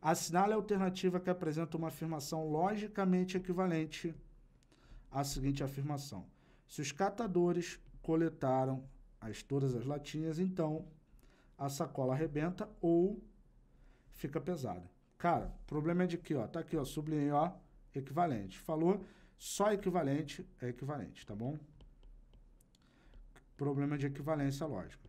Assinale a alternativa que apresenta uma afirmação logicamente equivalente à seguinte afirmação. Se os catadores coletaram as, todas as latinhas, então a sacola arrebenta ou fica pesada. Cara, o problema é de que, ó, tá aqui, ó, sublinhei, ó, equivalente. Falou, só equivalente é equivalente, tá bom? Problema de equivalência lógica.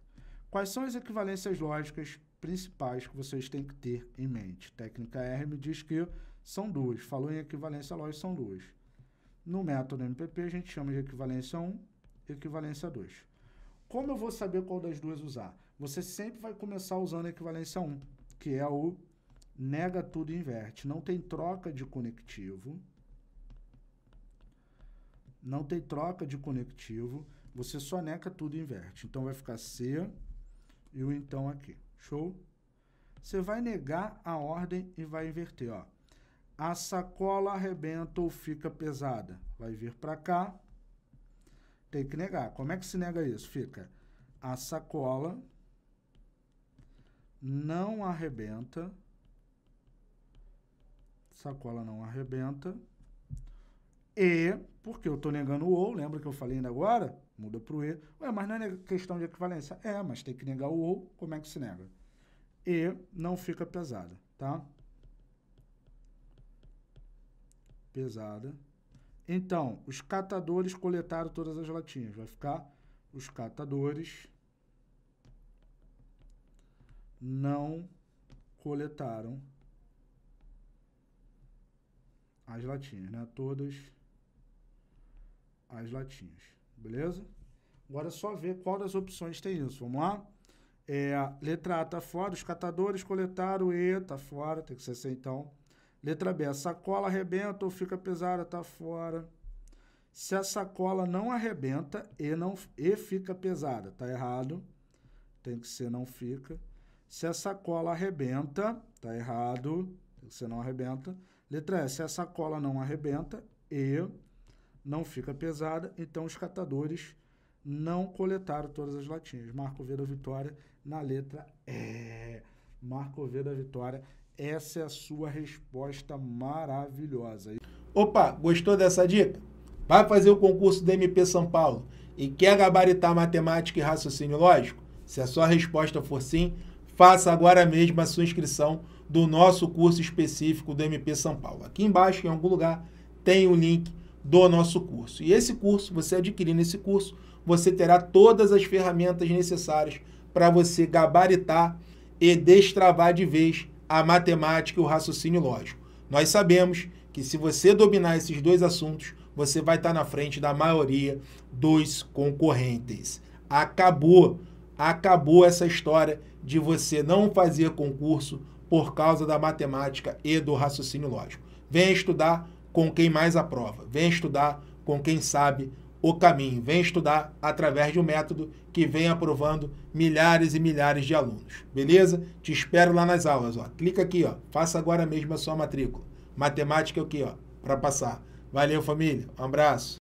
Quais são as equivalências lógicas principais que vocês têm que ter em mente? Técnica R me diz que são duas. Falou em equivalência lógica, são duas. No método MPP, a gente chama de equivalência 1 e equivalência 2. Como eu vou saber qual das duas usar? Você sempre vai começar usando a equivalência 1, que é o nega tudo e inverte. Não tem troca de conectivo. Não tem troca de conectivo. Você só nega tudo e inverte. Então vai ficar C e o então aqui. Show? Você vai negar a ordem e vai inverter, ó. A sacola arrebenta ou fica pesada. Vai vir para cá. Tem que negar. Como é que se nega isso? Fica a sacola não arrebenta. Sacola não arrebenta. E, porque eu estou negando o ou, lembra que eu falei ainda agora? Muda para o e. Ué, mas não é questão de equivalência. É, mas tem que negar o ou, como é que se nega? E não fica pesada, tá? Pesada. Então, os catadores coletaram todas as latinhas. Vai ficar os catadores não coletaram as latinhas, né? Todas as latinhas, beleza? Agora é só ver qual das opções tem isso, vamos lá? É, letra A tá fora, os catadores coletaram E, tá fora, tem que ser então. Letra B, a sacola arrebenta ou fica pesada, tá fora. Se a sacola não arrebenta e, não, e fica pesada, tá errado. Tem que ser não fica. Se a sacola arrebenta, tá errado. Tem que ser não arrebenta. Letra S, se a sacola não arrebenta e não fica pesada, então os catadores não coletaram todas as latinhas. Marco V da Vitória na letra é. Marco V da Vitória, essa é a sua resposta maravilhosa. Opa, gostou dessa dica? Vai fazer o concurso do MP São Paulo e quer gabaritar matemática e raciocínio lógico? Se a sua resposta for sim, faça agora mesmo a sua inscrição do nosso curso específico do MP São Paulo. Aqui embaixo, em algum lugar, tem o um link do nosso curso. E esse curso, você adquirindo esse curso, você terá todas as ferramentas necessárias para você gabaritar e destravar de vez a matemática e o raciocínio lógico. Nós sabemos que se você dominar esses dois assuntos, você vai estar tá na frente da maioria dos concorrentes. Acabou, acabou essa história de você não fazer concurso por causa da matemática e do raciocínio lógico. Venha estudar com quem mais aprova. Vem estudar com quem sabe o caminho. Vem estudar através de um método que vem aprovando milhares e milhares de alunos. Beleza? Te espero lá nas aulas. Ó. Clica aqui, ó. faça agora mesmo a sua matrícula. Matemática aqui, é ó, para passar. Valeu, família. Um abraço.